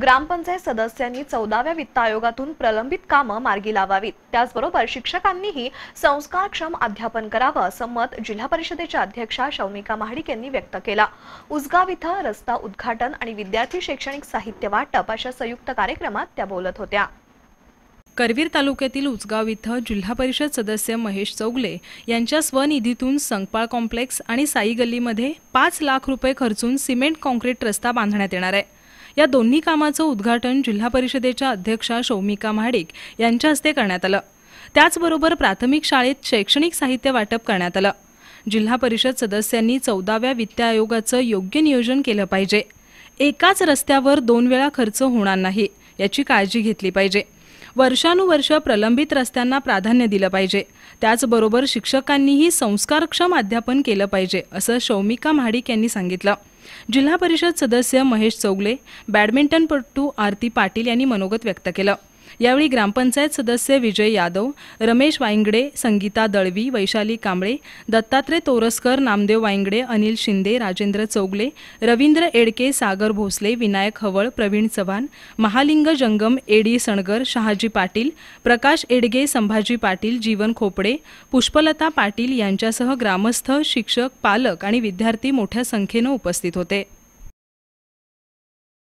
ग्रामपंचायत सदस्यांनी चौदाव्या वित्त आयोगातून प्रलंबित कामं मार्गी लावावीत त्याचबरोबर शिक्षकांनीही संस्कारक्षम अध्यापन करावं असं मत जिल्हा परिषदेच्या अध्यक्षा शौमिका महाडिक यांनी व्यक्त केला उसगाव इथं रस्ता उद्घाटन आणि विद्यार्थी शैक्षणिक साहित्य वाटप अशा संयुक्त कार्यक्रमात त्या बोलत होत्या करवीर तालुक्यातील उचगाव इथं जिल्हा परिषद सदस्य महेश चौगले यांच्या स्वनिधीतून संकपाळ कॉम्प्लेक्स आणि साई गल्लीमध्ये पाच लाख रुपये खर्चून सिमेंट कॉन्क्रीट रस्ता बांधण्यात येणार आहे या दोन्ही कामाचं उद्घाटन जिल्हा परिषदेच्या अध्यक्षा शौमिका महाडिक यांच्या हस्ते करण्यात आलं त्याचबरोबर प्राथमिक शाळेत शैक्षणिक साहित्य वाटप करण्यात आलं जिल्हा परिषद सदस्यांनी चौदाव्या वित्त आयोगाचं योग्य नियोजन केलं पाहिजे एकाच रस्त्यावर दोन वेळा खर्च होणार नाही याची काळजी घेतली पाहिजे वर्षानुवर्ष प्रलंबित रस्त्यांना प्राधान्य दिलं पाहिजे त्याचबरोबर शिक्षकांनीही संस्कारक्षम अध्यापन केलं पाहिजे असं शौमिका महाडिक यांनी सांगितलं जिल्हा परिषद सदस्य महेश चौगले बॅडमिंटनपटू आरती पाटील यांनी मनोगत व्यक्त केलं यावेळी ग्रामपंचायत सदस्य विजय यादव रमेश वाईंगडे संगीता दळवी वैशाली कांबळे दत्तात्रय तोरसकर नामदेव वायंगडे अनिल शिंदे राजेंद्र चौगले रवींद्र एडके सागर भोसले विनायक हवळ प्रवीण चव्हाण महालिंग जंगम एडी सणगर शहाजी पाटील प्रकाश एडगे संभाजी पाटील जीवन खोपडे पुष्पलता पाटील यांच्यासह ग्रामस्थ शिक्षक पालक आणि विद्यार्थी मोठ्या संख्येनं उपस्थित होते